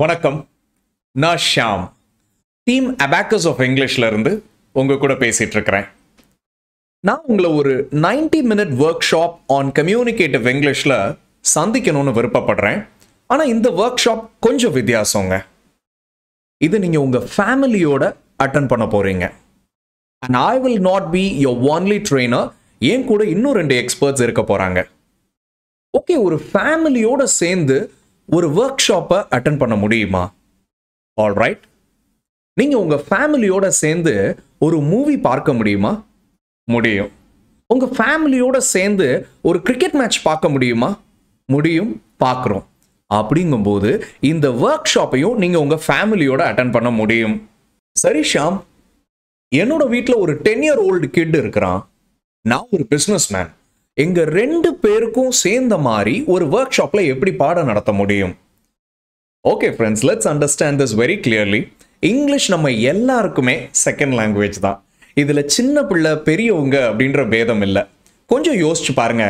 வணக்கம் நான் Sham team abacus of இங்கிலீஷ்ல இருந்து உங்க கூட பேசிட்டு இருக்கிறேன் நான் உங்களை ஒரு ninety minute workshop on communicative இங்கிலீஷ்ல சந்திக்கணும்னு விருப்பப்படுறேன் ஆனா இந்த ஒர்க் ஷாப் கொஞ்சம் வித்தியாசங்க இது நீங்கள் உங்கள் ஃபேமிலியோட அட்டன் பண்ண போறீங்க and I will not be your only trainer என் கூட இன்னும் ரெண்டு எக்ஸ்பர்ட்ஸ் இருக்க போறாங்க ஓகே ஒரு ஃபேமிலியோட சேர்ந்து ஒரு ஒர்க் ஷாப்பை அட்டன் பண்ண முடியுமா ஆல் ரைட் நீங்கள் உங்கள் ஃபேமிலியோட சேர்ந்து ஒரு மூவி பார்க்க முடியுமா முடியும் உங்கள் ஃபேமிலியோட சேர்ந்து ஒரு கிரிக்கெட் மேட்ச் பார்க்க முடியுமா முடியும் பார்க்குறோம் அப்படிங்கும்போது இந்த ஒர்க் ஷாப்பையும் நீங்கள் உங்கள் ஃபேமிலியோட அட்டன் பண்ண முடியும் சரி ஷாம் என்னோட வீட்டில் ஒரு டென் இயர் ஓல்டு கிட் இருக்கிறான் நான் ஒரு பிஸ்னஸ் மேன் எங்க ரெண்டு பேருக்கும் சேர்ந்த மாதிரி ஒரு ஒர்க் ஷாப்ல எப்படி பாடம் நடத்த முடியும் okay friends let's understand this very clearly English நம்ம எல்லாருக்குமே செகண்ட் லாங்குவேஜ் தான் இதில் சின்ன பிள்ளை பெரியவங்க அப்படின்ற பேதம் இல்லை கொஞ்சம் யோசிச்சு பாருங்க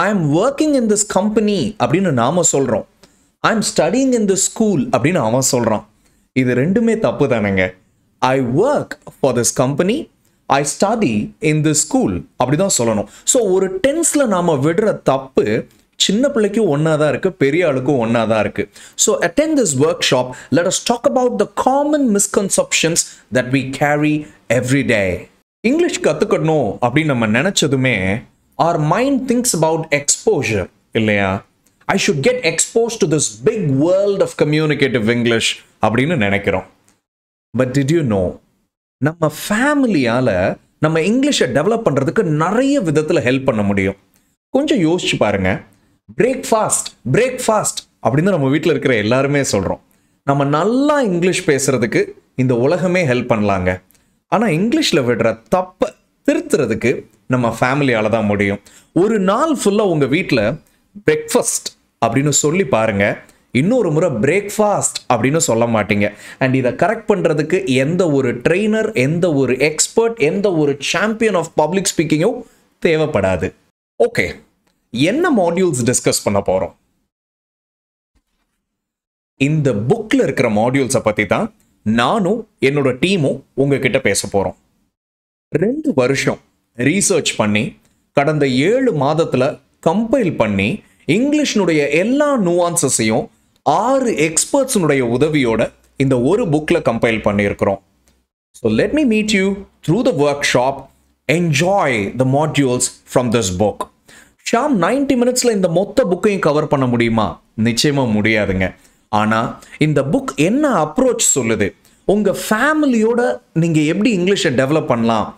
I am working in this company அப்படின்னு நாம சொல்கிறோம் I am studying in this school அப்படின்னு அவன் சொல்கிறான் இது ரெண்டுமே தப்பு தானேங்க I work for this company I study in the school அப்படி தான் சொல்லணும் ஸோ ஒரு டென்ஸில் நாம் விடுற தப்பு சின்ன பிள்ளைக்கும் ஒன்றா தான் இருக்குது பெரிய ஆளுக்கும் ஒன்றா தான் இருக்குது so attend this workshop let us talk about the common misconceptions that we carry every day English கற்றுக்கணும் அப்படின்னு நம்ம நினச்சதுமே our mind things about exposure இல்லையா I should get expose to this big world of communicative English அப்படின்னு நினைக்கிறோம் but did you know நம்ம ஃபேமிலியால் நம்ம இங்கிலீஷை டெவலப் பண்ணுறதுக்கு நிறைய விதத்தில் ஹெல்ப் பண்ண முடியும் கொஞ்சம் யோசிச்சு பாருங்கள் பிரேக்ஃபாஸ்ட் பிரேக்ஃபாஸ்ட் அப்படின்னு நம்ம வீட்டில் இருக்கிற எல்லாருமே சொல்கிறோம் நம்ம நல்லா இங்கிலீஷ் பேசுகிறதுக்கு இந்த உலகமே ஹெல்ப் பண்ணலாங்க ஆனால் இங்கிலீஷில் விடுற தப்பை திருத்துறதுக்கு நம்ம ஃபேமிலியால் தான் முடியும் ஒரு நாள் ஃபுல்லாக உங்கள் வீட்டில் பிரேக்ஃபஸ்ட் அப்படின்னு சொல்லி பாருங்கள் இன்னொரு முறை பிரேக்ஃபாஸ்ட் அப்படின்னு சொல்ல மாட்டீங்க அண்ட் இதை கரெக்ட் பண்ணுறதுக்கு எந்த ஒரு ட்ரெயினர் எந்த ஒரு எக்ஸ்பர்ட் எந்த ஒரு சாம்பியன் ஆஃப் பப்ளிக் ஸ்பீக்கிங்கும் தேவைப்படாது ஓகே என்ன மாடியூல்ஸ் டிஸ்கஸ் பண்ண போகிறோம் இந்த புக்கில் இருக்கிற மாடியூல்ஸை பற்றி தான் நானும் என்னோட டீமும் உங்ககிட்ட பேச போகிறோம் ரெண்டு வருஷம் ரீசர்ச் பண்ணி கடந்த ஏழு மாதத்தில் கம்பைல் பண்ணி இங்கிலீஷினுடைய எல்லா நுவான்சஸையும் ஆறு எக்ஸ்பர்ட்ஸுனுடைய உதவியோட இந்த ஒரு புக்கில் கம்பைல் பண்ணியிருக்கிறோம் so let me meet you through the workshop enjoy the modules from this book ஷாம் நைன்டி மினிட்ஸில் இந்த மொத்த புக்கையும் கவர் பண்ண முடியுமா நிச்சயமாக முடியாதுங்க ஆனால் இந்த புக் என்ன அப்ரோச் சொல்லுது உங்கள் ஃபேமிலியோட நீங்கள் எப்படி இங்கிலீஷை டெவலப் பண்ணலாம்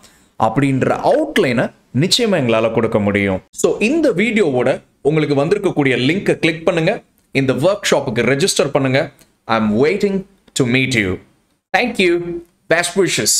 அப்படின்ற அவுட்லைனை நிச்சயமாக எங்களால் கொடுக்க முடியும் ஸோ இந்த வீடியோவோட உங்களுக்கு வந்திருக்கக்கூடிய லிங்க்கை கிளிக் பண்ணுங்கள் இந்த ஒர்க் ஷாப்புக்கு ரெஜிஸ்டர் பண்ணுங்க I am waiting to meet you thank you best wishes